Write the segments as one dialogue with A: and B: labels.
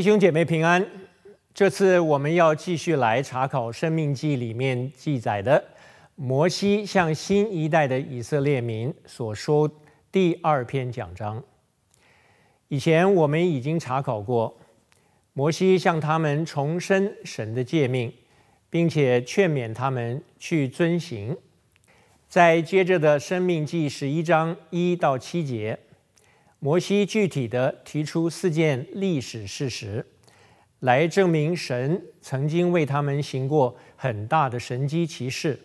A: 弟兄姐妹平安。这次我们要继续来查考《生命记》里面记载的摩西向新一代的以色列民所说第二篇讲章。以前我们已经查考过，摩西向他们重申神的诫命，并且劝勉他们去遵行。在接着的《生命记》十一章一到七节。摩西具体的提出四件历史事实，来证明神曾经为他们行过很大的神迹奇事，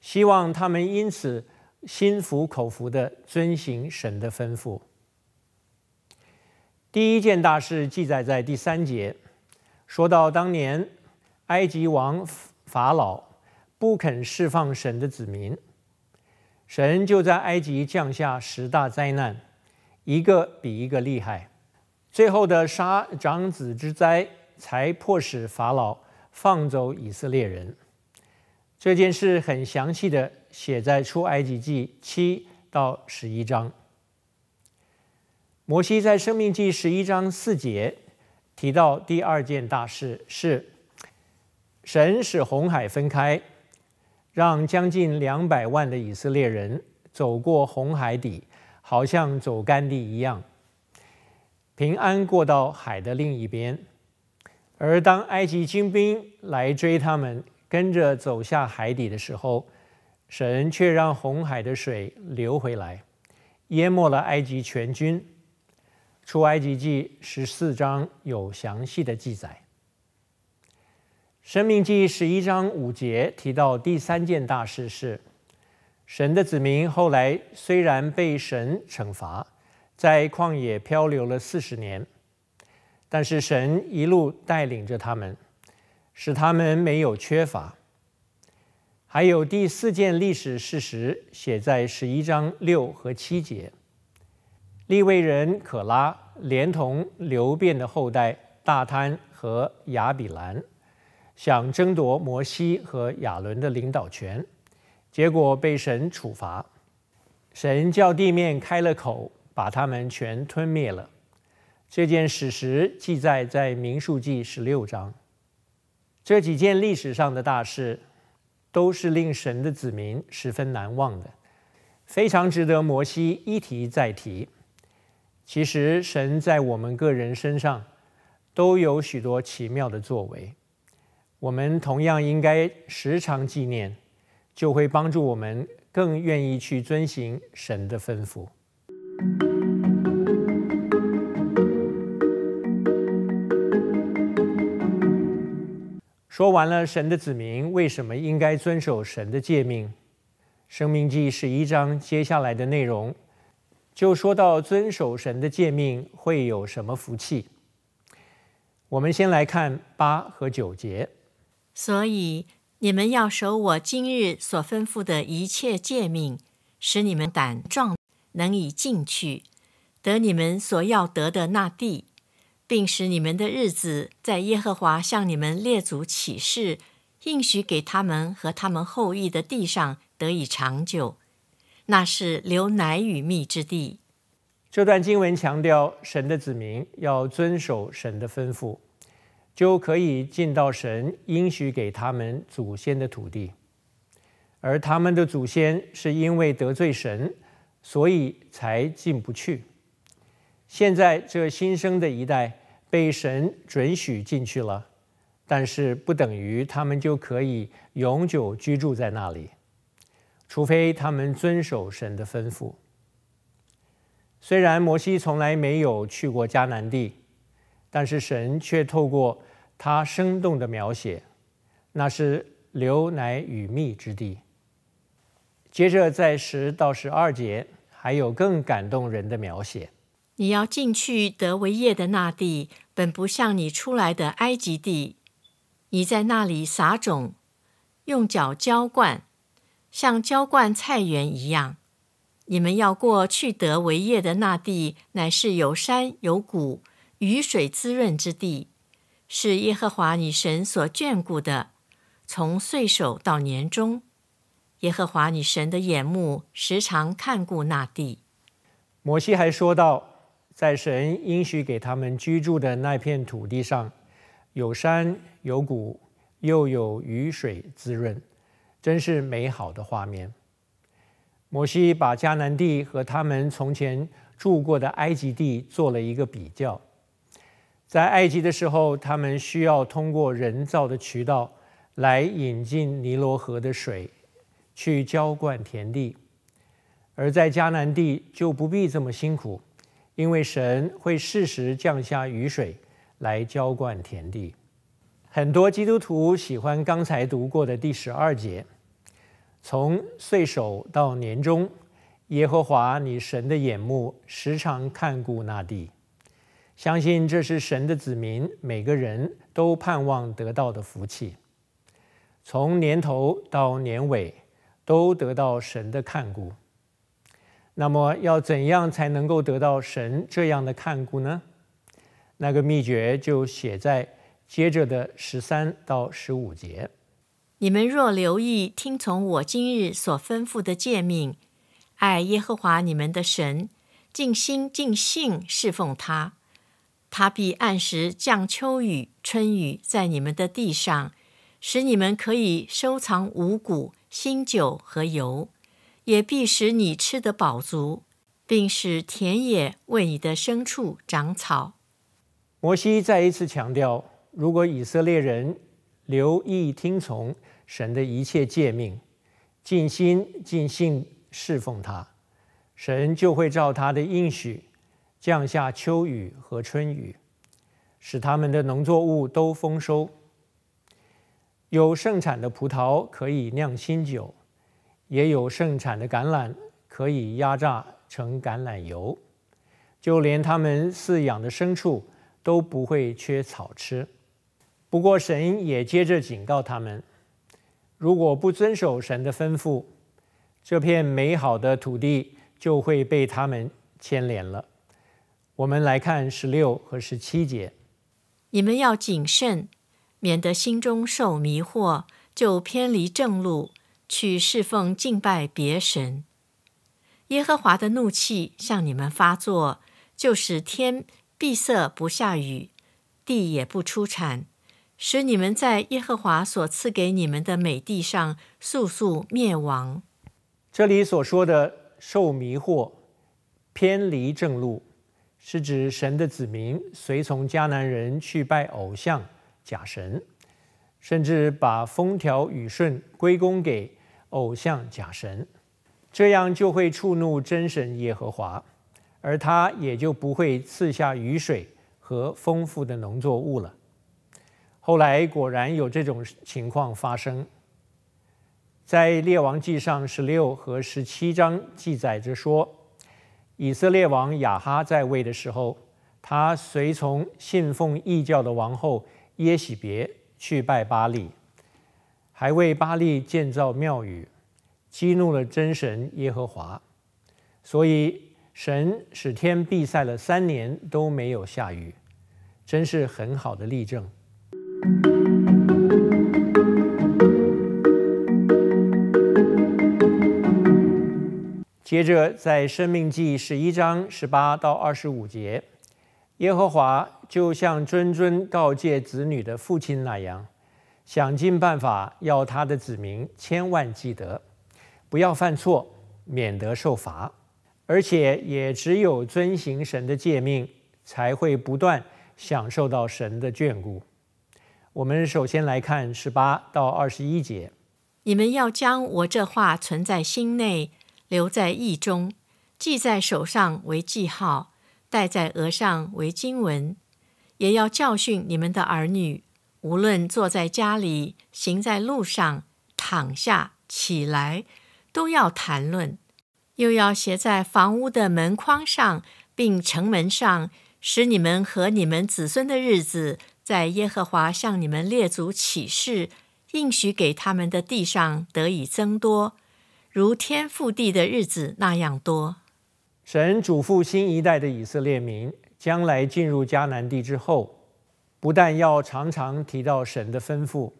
A: 希望他们因此心服口服的遵行神的吩咐。第一件大事记载在第三节，说到当年埃及王法老不肯释放神的子民，神就在埃及降下十大灾难。一个比一个厉害，最后的杀长子之灾才迫使法老放走以色列人。这件事很详细的写在出埃及记七到十一章。摩西在生命记十一章四节提到第二件大事是神使红海分开，让将近两百万的以色列人走过红海底。好像走干地一样，平安过到海的另一边。而当埃及精兵来追他们，跟着走下海底的时候，神却让红海的水流回来，淹没了埃及全军。出埃及记十四章有详细的记载。生命记十一章五节提到第三件大事是。神的子民后来虽然被神惩罚，在旷野漂流了四十年，但是神一路带领着他们，使他们没有缺乏。还有第四件历史事实，写在十一章六和七节。利未人可拉连同流变的后代大贪和亚比兰，想争夺摩西和亚伦的领导权。结果被神处罚，神叫地面开了口，把他们全吞灭了。这件史实记载在民数记十六章。这几件历史上的大事，都是令神的子民十分难忘的，非常值得摩西一提再提。其实神在我们个人身上，都有许多奇妙的作为，我们同样应该时常纪念。就会帮助我们更愿意去遵循神的吩咐。说完了神的子民为什么应该遵守神的诫命，《生命记》十一章接下来的内容，就说到遵守神的诫命会有什么福气。我们先来看八和九节，
B: 所以。你们要守我今日所吩咐的一切诫命，使你们胆壮，能以进去，得你们所要得的那地，并使你们的日子在耶和华向你们列祖起誓应许给他们和他们后裔的地上得以长久，那是留奶与蜜之地。
A: 这段经文强调，神的子民要遵守神的吩咐。就可以进到神应许给他们祖先的土地，而他们的祖先是因为得罪神，所以才进不去。现在这新生的一代被神准许进去了，但是不等于他们就可以永久居住在那里，除非他们遵守神的吩咐。虽然摩西从来没有去过迦南地。但是神却透过他生动的描写，那是流奶与蜜之地。接着在十到十二节，还有更感动人的描写：
B: 你要进去得为业的那地，本不像你出来的埃及地。你在那里撒种，用脚浇灌，像浇灌菜园一样。你们要过去得为业的那地，乃是有山有谷。雨水滋润之地，是耶和华女神所眷顾的。从岁首到年终，耶和华女神的眼目时常看顾那地。
A: 摩西还说到，在神应许给他们居住的那片土地上，有山有谷，又有雨水滋润，真是美好的画面。摩西把迦南地和他们从前住过的埃及地做了一个比较。在埃及的时候，他们需要通过人造的渠道来引进尼罗河的水，去浇灌田地；而在迦南地就不必这么辛苦，因为神会适时降下雨水来浇灌田地。很多基督徒喜欢刚才读过的第十二节：“从岁首到年终，耶和华你神的眼目时常看顾那地。”相信这是神的子民，每个人都盼望得到的福气。从年头到年尾，都得到神的看顾。那么，要怎样才能够得到神这样的看顾呢？那个秘诀就写在接着的十三到十五节。
B: 你们若留意听从我今日所吩咐的诫命，爱耶和华你们的神，尽心尽性侍奉他。他必按时降秋雨、春雨在你们的地上，使你们可以收藏五谷、新酒和油，也必使你吃得饱足，并使田野为你的牲畜长草。
A: 摩西再一次强调，如果以色列人留意听从神的一切诫命，尽心尽性侍奉他，神就会照他的应许。降下秋雨和春雨，使他们的农作物都丰收。有盛产的葡萄可以酿新酒，也有盛产的橄榄可以压榨成橄榄油。就连他们饲养的牲畜都不会缺草吃。不过，神也接着警告他们：如果不遵守神的吩咐，这片美好的土地就会被他们
B: 牵连了。我们来看十六和十七节。你们要谨慎，免得心中受迷惑，就偏离正路，去侍奉敬拜别神。耶和华的怒气向你们发作，就是天闭塞不下雨，地也不出产，使你们在耶和华所赐给你们的美地上速速灭亡。
A: 这里所说的受迷惑，偏离正路。是指神的子民随从迦南人去拜偶像假神，甚至把风调雨顺归功给偶像假神，这样就会触怒真神耶和华，而他也就不会赐下雨水和丰富的农作物了。后来果然有这种情况发生，在《列王记上十六和十七章记载着说。以色列王亚哈在位的时候，他随从信奉异教的王后耶喜别去拜巴利，还为巴利建造庙宇，激怒了真神耶和华，所以神使天闭塞了三年都没有下雨，真是很好的例证。接着，在《生命记》十一章十八到二十五节，耶和华就像谆谆告诫子女的父亲那样，想尽办法要他的子民千万记得，不要犯错，免得受罚。而且，也只有遵行神的诫命，才会不断享受到神的眷顾。我们首先来看十八到二十一节：“
B: 你们要将我这话存在心内。”留在意中，系在手上为记号，戴在额上为经文，也要教训你们的儿女。无论坐在家里，行在路上，躺下起来，都要谈论。又要写在房屋的门框上，并城门上，使你们和你们子孙的日子，在耶和华向你们列祖起誓应许给他们的地上得以增多。如天覆地的日子那样多，
A: 神嘱咐新一代的以色列民，将来进入迦南地之后，不但要常常提到神的吩咐，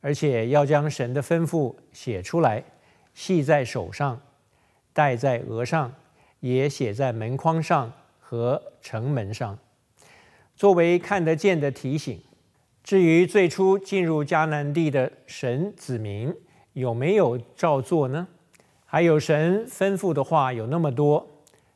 A: 而且要将神的吩咐写出来，系在手上，戴在额上，也写在门框上和城门上，作为看得见的提醒。至于最初进入迦南地的神子民有没有照做呢？还有神吩咐的话有那么多，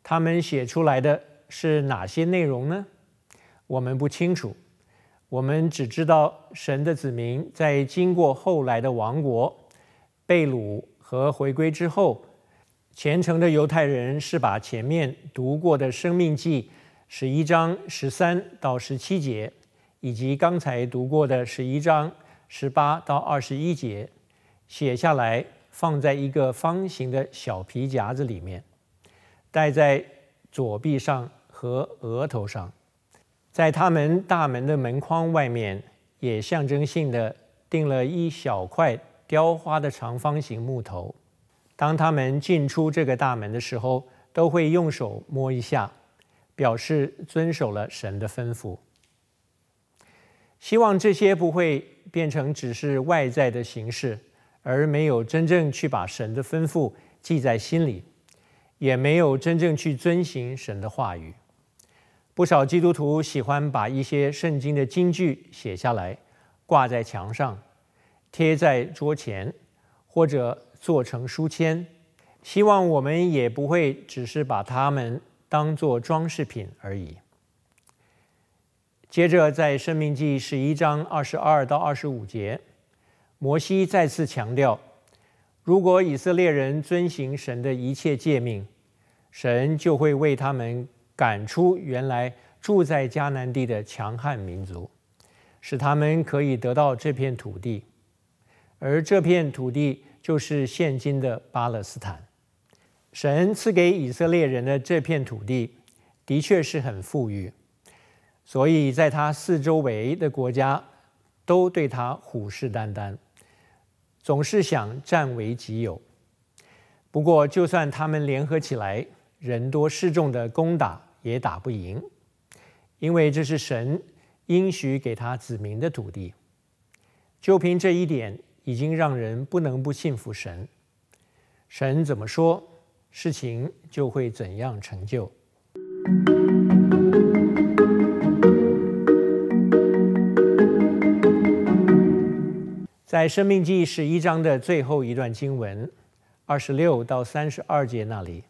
A: 他们写出来的是哪些内容呢？我们不清楚。我们只知道神的子民在经过后来的王国、被掳和回归之后，虔诚的犹太人是把前面读过的《生命记》十一章十三到十七节，以及刚才读过的十一章十八到二十一节写下来。放在一个方形的小皮夹子里面，戴在左臂上和额头上，在他们大门的门框外面，也象征性的钉了一小块雕花的长方形木头。当他们进出这个大门的时候，都会用手摸一下，表示遵守了神的吩咐。希望这些不会变成只是外在的形式。而没有真正去把神的吩咐记在心里，也没有真正去遵循神的话语。不少基督徒喜欢把一些圣经的金句写下来，挂在墙上，贴在桌前，或者做成书签，希望我们也不会只是把它们当做装饰品而已。接着，在《生命记》十一章二十二到二十五节。摩西再次强调，如果以色列人遵行神的一切诫命，神就会为他们赶出原来住在迦南地的强悍民族，使他们可以得到这片土地。而这片土地就是现今的巴勒斯坦。神赐给以色列人的这片土地的确是很富裕，所以在他四周围的国家都对他虎视眈眈。总是想占为己有。不过，就算他们联合起来，人多势众的攻打，也打不赢，因为这是神应许给他子民的土地。就凭这一点，已经让人不能不信服神。神怎么说，事情就会怎样成就。在《生命记》十一章的最后一段经文，二十六到三十二节那里，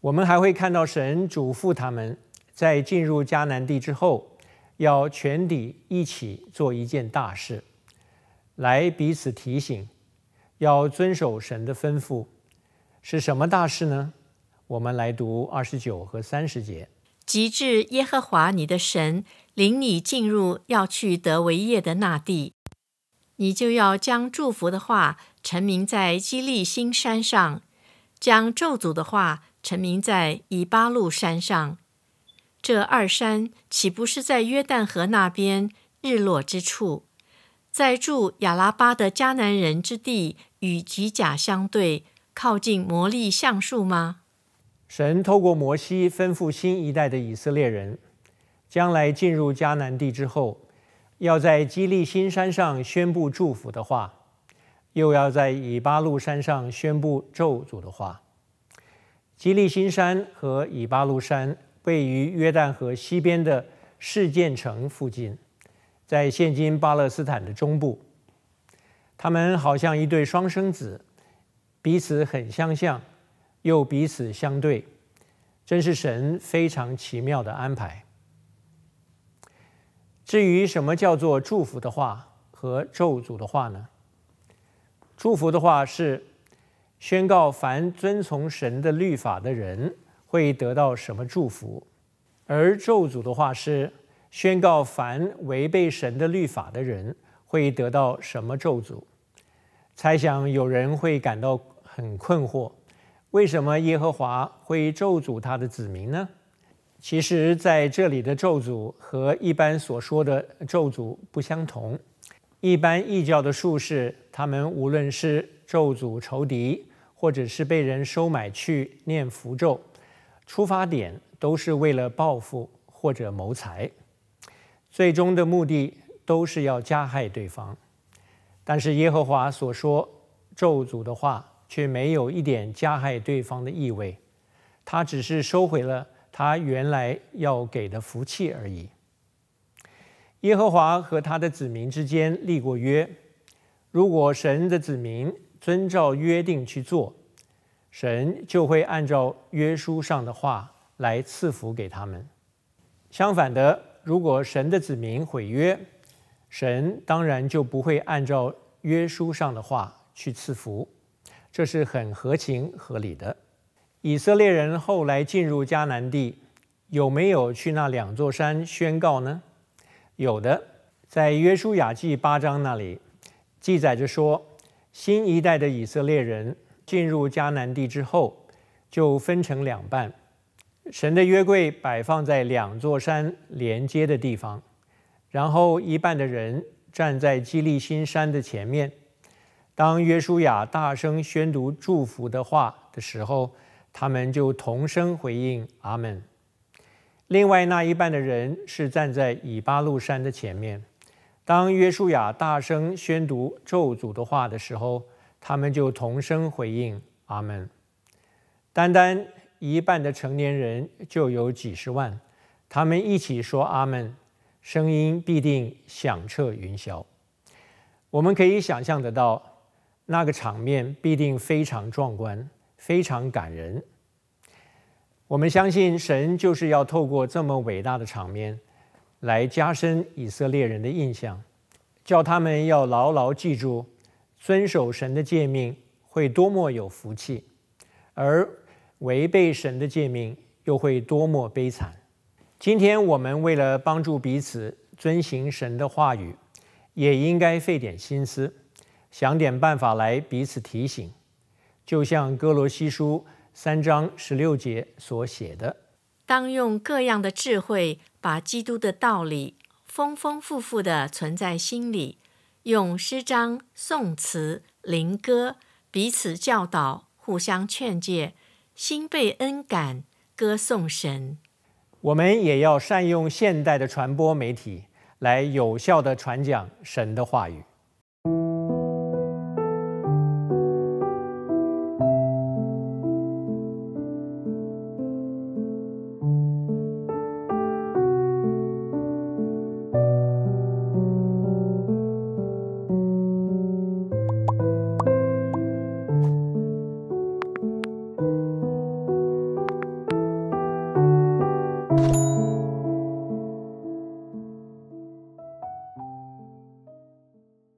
A: 我们还会看到神嘱咐他们，在进入迦南地之后，要全体一起做一件大事，来彼此提醒，要遵守神的吩咐。是什么大事呢？我们来读二十九和三十节。
B: 极致耶和华你的神领你进入要去得为业的那地。你就要将祝福的话沉明在基利新山上，将咒诅的话沉明在以巴路山上。这二山岂不是在约旦河那边日落之处，在住亚拉巴的迦南人之地与吉甲相对，靠近摩利橡树吗？
A: 神透过摩西吩咐新一代的以色列人，将来进入迦南地之后。要在基利新山上宣布祝福的话，又要在以巴路山上宣布咒诅的话。基利新山和以巴路山位于约旦河西边的事件城附近，在现今巴勒斯坦的中部。他们好像一对双生子，彼此很相像，又彼此相对，真是神非常奇妙的安排。至于什么叫做祝福的话和咒诅的话呢？祝福的话是宣告凡遵从神的律法的人会得到什么祝福，而咒诅的话是宣告凡违背神的律法的人会得到什么咒诅。猜想有人会感到很困惑，为什么耶和华会咒诅他的子民呢？其实，在这里的咒诅和一般所说的咒诅不相同。一般异教的术士，他们无论是咒诅仇敌，或者是被人收买去念符咒，出发点都是为了报复或者谋财，最终的目的都是要加害对方。但是耶和华所说咒诅的话，却没有一点加害对方的意味，他只是收回了。他原来要给的福气而已。耶和华和他的子民之间立过约，如果神的子民遵照约定去做，神就会按照约书上的话来赐福给他们。相反的，如果神的子民毁约，神当然就不会按照约书上的话去赐福，这是很合情合理的。以色列人后来进入迦南地，有没有去那两座山宣告呢？有的，在约书亚记八章那里记载着说，新一代的以色列人进入迦南地之后，就分成两半，神的约柜摆放在两座山连接的地方，然后一半的人站在基利新山的前面，当约书亚大声宣读祝福的话的时候。他们就同声回应“阿门”。另外那一半的人是站在以巴路山的前面。当约书亚大声宣读咒诅的话的时候，他们就同声回应“阿门”。单单一半的成年人就有几十万，他们一起说“阿门”，声音必定响彻云霄。我们可以想象得到，那个场面必定非常壮观。非常感人。我们相信神就是要透过这么伟大的场面，来加深以色列人的印象，叫他们要牢牢记住，遵守神的诫命会多么有福气，而违背神的诫命又会多么悲惨。今天我们为了帮助彼此遵行神的话语，也应该费点心思，想点办法来彼此提醒。就像哥罗西书三章十六节所写的：“
B: 当用各样的智慧把基督的道理丰丰富富的存在心里，用诗章、颂词、灵歌彼此教导、互相劝诫，心被恩感，歌颂神。”
A: 我们也要善用现代的传播媒体，来有效的传讲神的话语。